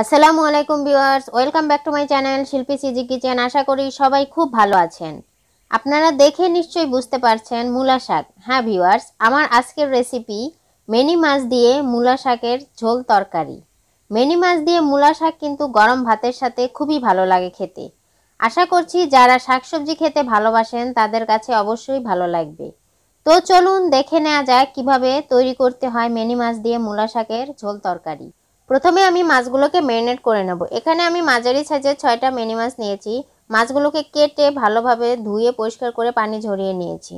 আসসালামু আলাইকুম viewers welcome back to my channel Shilpi CG kitchen আশা করি সবাই খুব ভালো আছেন আপনারা দেখে নিশ্চয়ই বুঝতে পারছেন মূলা শাক হ্যাঁ ভিউয়ার্স আমার আজকের রেসিপি মেনি মাছ দিয়ে মূলা শাকের ঝোল তরকারি মেনি মাছ দিয়ে মূলা শাক কিন্তু গরম ভাতের সাথে খুবই ভালো লাগে খেতে আশা করছি যারা শাকসবজি খেতে ভালোবাসেন তাদের কাছে অবশ্যই ভালো লাগবে তো চলুন দেখে নেওয়া যাক কিভাবে তৈরি করতে হয় মেনি মাছ দিয়ে মূলা শাকের ঝোল তরকারি প্রথমে আমি মাছগুলোকে ম্যারিনেট করে নেব এখানে আমি মাঝারি সাইজের ছয়টা মিনি মাছ নিয়েছি মাছগুলোকে কেটে ভালোভাবে ধুয়ে পরিষ্কার করে পানি ঝরিয়ে নিয়েছি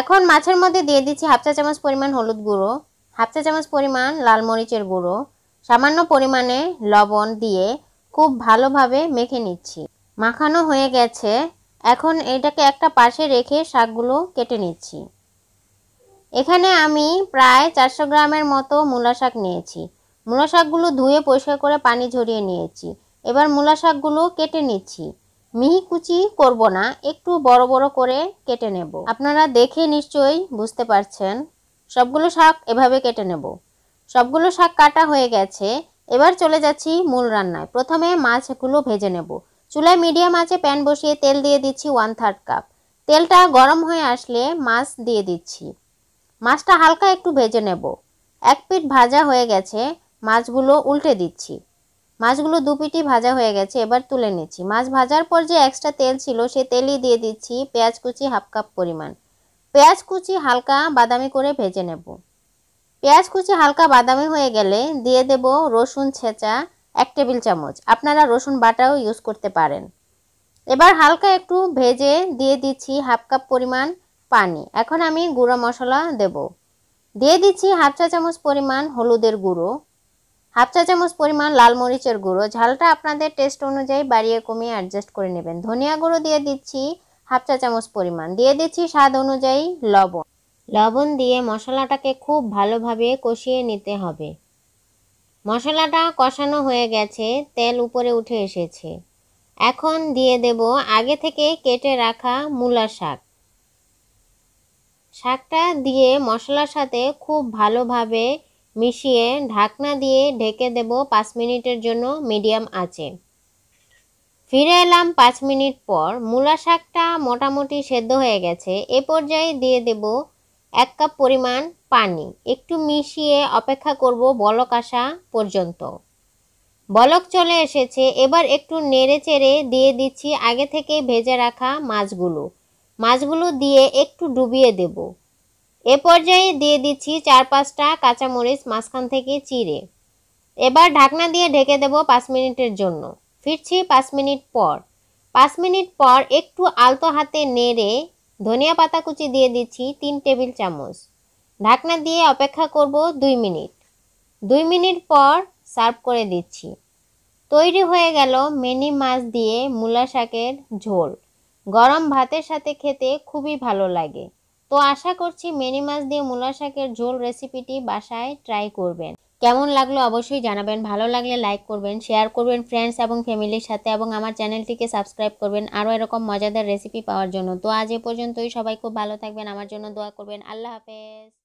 এখন মাছের মধ্যে দিয়ে দিচ্ছি হাফ চা চামচ পরিমাণ হলুদ গুঁড়ো হাফ চা চামচ পরিমাণ লাল মরিচের গুঁড়ো সামান্য পরিমাণে লবণ দিয়ে খুব ভালোভাবে মেখে নিচ্ছি মাখানো হয়ে গেছে এখন এটাকে একটা পাশে রেখে শাকগুলো কেটে নিচ্ছি এখানে আমি প্রায় চারশো গ্রামের মতো মূলা শাক নিয়েছি মূলা শাকগুলো ধুয়ে পরিষ্কার করে পানি ঝরিয়ে নিয়েছি এবার মূলা শাকগুলো কেটে নিচ্ছি মিহি কুচি করব না একটু বড় বড় করে কেটে নেব আপনারা দেখে নিশ্চয়ই বুঝতে পারছেন সবগুলো শাক এভাবে কেটে নেব সবগুলো শাক কাটা হয়ে গেছে এবার চলে যাচ্ছি মূল রান্নায় প্রথমে মাছগুলো ভেজে নেব চুলায় মিডিয়াম আছে প্যান বসিয়ে তেল দিয়ে দিচ্ছি ওয়ান থার্ড কাপ তেলটা গরম হয়ে আসলে মাছ দিয়ে দিচ্ছি মাছটা হালকা একটু ভেজে নেব এক পিঠ ভাজা হয়ে গেছে মাছগুলো উল্টে দিচ্ছি মাছগুলো দুপিটি ভাজা হয়ে গেছে এবার তুলে নিচ্ছি মাছ ভাজার পর যে এক্সট্রা তেল ছিল সে তেলই দিয়ে দিচ্ছি পেঁয়াজ কুচি হাফ কাপ পরিমাণ পেঁয়াজ কুচি হালকা বাদামি করে ভেজে নেব পেঁয়াজ কুচি হালকা বাদামি হয়ে গেলে দিয়ে দেব রসুন ছেঁচা এক টেবিল চামচ আপনারা রসুন বাটাও ইউজ করতে পারেন এবার হালকা একটু ভেজে দিয়ে দিচ্ছি হাফ কাপ পরিমাণ পানি এখন আমি গুঁড়ো মশলা দেব দিয়ে দিচ্ছি হাফ চা চামচ পরিমাণ হলুদের গুঁড়ো হাফ চা চামচ পরিমাণ লাল মরিচের গুঁড়ো ঝালটা আপনাদের টেস্ট অনুযায়ী বাড়িয়ে কমিয়ে অ্যাডজাস্ট করে নেবেন ধনিয়া গুঁড়ো দিয়ে দিচ্ছি হাফ চা চামচ পরিমাণ দিয়ে দিচ্ছি স্বাদ অনুযায়ী লবণ লবণ দিয়ে মশলাটাকে খুব ভালোভাবে কষিয়ে নিতে হবে মশলাটা কষানো হয়ে গেছে তেল উপরে উঠে এসেছে এখন দিয়ে দেব আগে থেকে কেটে রাখা মূলা শাক শাকটা দিয়ে মশলার সাথে খুব ভালোভাবে মিশিয়ে ঢাকনা দিয়ে ঢেকে দেব পাঁচ মিনিটের জন্য মিডিয়াম আছে ফিরে এলাম পাঁচ মিনিট পর মূলা শাকটা মোটামুটি সেদ্ধ হয়ে গেছে এ পর্যায়ে দিয়ে দেব এক কাপ পরিমাণ পানি একটু মিশিয়ে অপেক্ষা করব বলক আসা পর্যন্ত বলক চলে এসেছে এবার একটু নেড়ে চেড়ে দিয়ে দিচ্ছি আগে থেকে ভেজে রাখা মাছগুলো মাছগুলো দিয়ে একটু ডুবিয়ে দেবো এ পর্যায়ে দিয়ে দিচ্ছি চার পাঁচটা কাঁচামরিচ মাঝখান থেকে চিড়ে এবার ঢাকনা দিয়ে ঢেকে দেব পাঁচ মিনিটের জন্য ফিরছি পাঁচ মিনিট পর পাঁচ মিনিট পর একটু আলতো হাতে নেড়ে ধনিয়া পাতা কুচি দিয়ে দিচ্ছি তিন টেবিল চামচ ঢাকনা দিয়ে অপেক্ষা করব দুই মিনিট দুই মিনিট পর সার্ভ করে দিচ্ছি তৈরি হয়ে গেল মেনি মাছ দিয়ে মূলা শাকের ঝোল গরম ভাতের সাথে খেতে খুবই ভালো লাগে তো আশা করছি মেনি মাছ দিয়ে মূলা শাকের ঝোল রেসিপিটি বাসায় ট্রাই করবেন কেমন লাগলো অবশ্যই জানাবেন ভালো লাগলে লাইক করবেন শেয়ার করবেন ফ্রেন্ডস এবং ফ্যামিলির সাথে এবং আমার চ্যানেলটিকে সাবস্ক্রাইব করবেন আরও এরকম মজাদার রেসিপি পাওয়ার জন্য তো আজ এ পর্যন্তই সবাই খুব ভালো থাকবেন আমার জন্য দোয়া করবেন আল্লাহ হাফেজ